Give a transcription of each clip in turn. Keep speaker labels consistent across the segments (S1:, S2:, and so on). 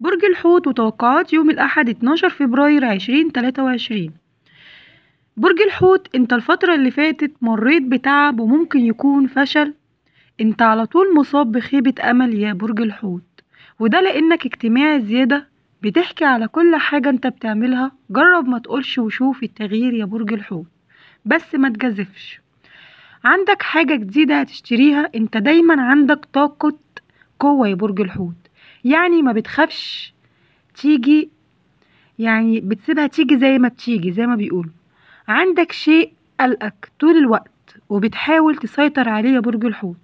S1: برج الحوت وتوقعات يوم الأحد 12 فبراير 2023 برج الحوت انت الفترة اللي فاتت مريت بتعب وممكن يكون فشل انت على طول مصاب بخيبة أمل يا برج الحوت وده لأنك اجتماعي زيادة بتحكي على كل حاجة انت بتعملها جرب ما تقولش وشوف التغيير يا برج الحوت بس ما تجازفش عندك حاجة جديدة هتشتريها انت دايما عندك طاقة قوة يا برج الحوت يعني ما بتخافش تيجي يعني بتسيبها تيجي زي ما بتيجي زي ما بيقولوا عندك شيء قلقك طول الوقت وبتحاول تسيطر عليه يا برج الحوت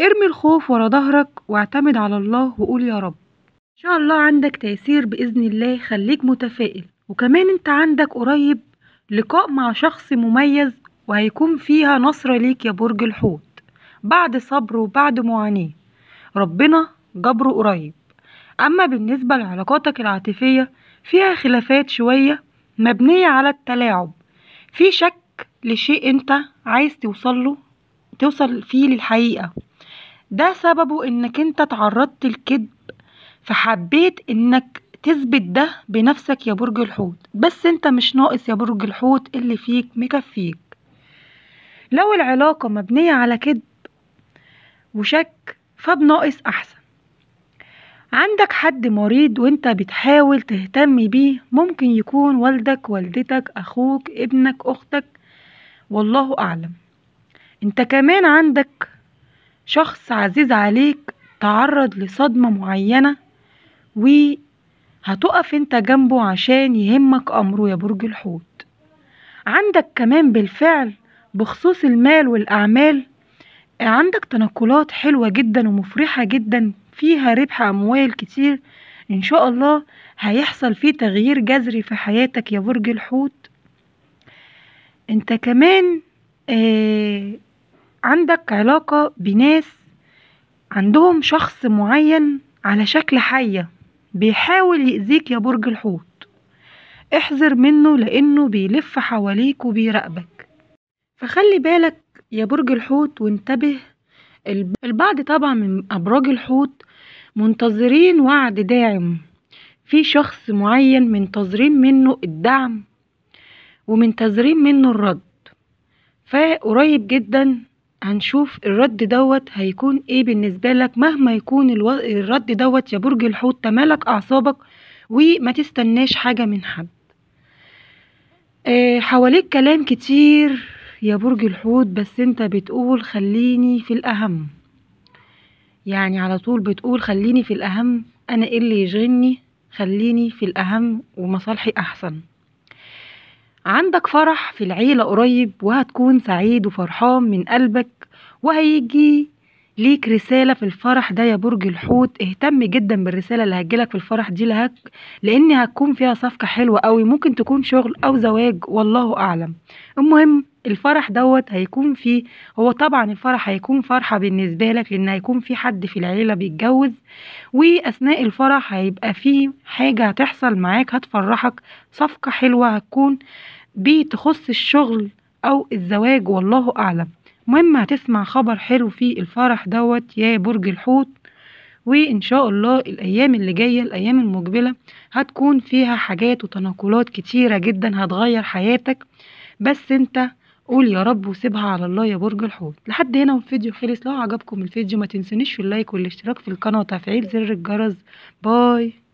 S1: ارمي الخوف ورا ظهرك واعتمد على الله وقول يا رب ان شاء الله عندك تيسير باذن الله خليك متفائل وكمان انت عندك قريب لقاء مع شخص مميز وهيكون فيها نصرة ليك يا برج الحوت بعد صبر وبعد معاناة ربنا جبره قريب أما بالنسبة لعلاقاتك العاطفية فيها خلافات شوية مبنية على التلاعب في شك لشيء أنت عايز توصله توصل فيه للحقيقة ده سببه إنك أنت تعرضت الكذب فحبيت إنك تثبت ده بنفسك يا برج الحوت بس أنت مش ناقص يا برج الحوت اللي فيك مكفيك لو العلاقة مبنية على كذب وشك فبناقص أحسن عندك حد مريض وانت بتحاول تهتم بيه ممكن يكون والدك والدتك اخوك ابنك اختك والله اعلم انت كمان عندك شخص عزيز عليك تعرض لصدمة معينة وهتقف انت جنبه عشان يهمك امره يا برج الحوت عندك كمان بالفعل بخصوص المال والاعمال عندك تنقلات حلوة جدا ومفرحة جدا فيها ربح أموال كتير إن شاء الله هيحصل فيه تغيير جذري في حياتك يا برج الحوت انت كمان آه عندك علاقة بناس عندهم شخص معين على شكل حية بيحاول يأذيك يا برج الحوت احذر منه لأنه بيلف حواليك وبيراقبك فخلي بالك يا برج الحوت وانتبه البعض طبعا من أبراج الحوت منتظرين وعد داعم في شخص معين منتظرين منه الدعم ومنتظرين منه الرد فقريب جدا هنشوف الرد دوت هيكون ايه بالنسبة لك مهما يكون الو... الرد دوت يا برج الحوت تمالك أعصابك وما تستناش حاجة من حد آه حواليك كلام كتير يا برج الحوت بس انت بتقول خليني في الأهم يعني على طول بتقول خليني في الأهم أنا إيه اللي يشغلني خليني في الأهم ومصالحي أحسن عندك فرح في العيلة قريب وهتكون سعيد وفرحان من قلبك وهيجي ليك رسالة في الفرح ده يا برج الحوت اهتم جدا بالرسالة اللي هتجيلك في الفرح دي لهك لأن هتكون فيها صفقة حلوة قوي ممكن تكون شغل أو زواج والله أعلم المهم الفرح دوت هيكون فيه هو طبعا الفرح هيكون فرحة بالنسبة لك لأن هيكون في حد في العيلة بيتجوز وأثناء الفرح هيبقى فيه حاجة هتحصل معاك هتفرحك صفقة حلوة هتكون بتخص الشغل أو الزواج والله أعلم مهم هتسمع خبر حلو في الفرح دوت يا برج الحوت وإن شاء الله الأيام اللي جاية الأيام المقبلة هتكون فيها حاجات وتناقلات كتيرة جدا هتغير حياتك بس انت قول يا رب وسيبها على الله يا برج الحوت لحد هنا الفيديو خلص لو عجبكم الفيديو ما تنسونيش اللايك والاشتراك في القناه وتفعيل زر الجرس باي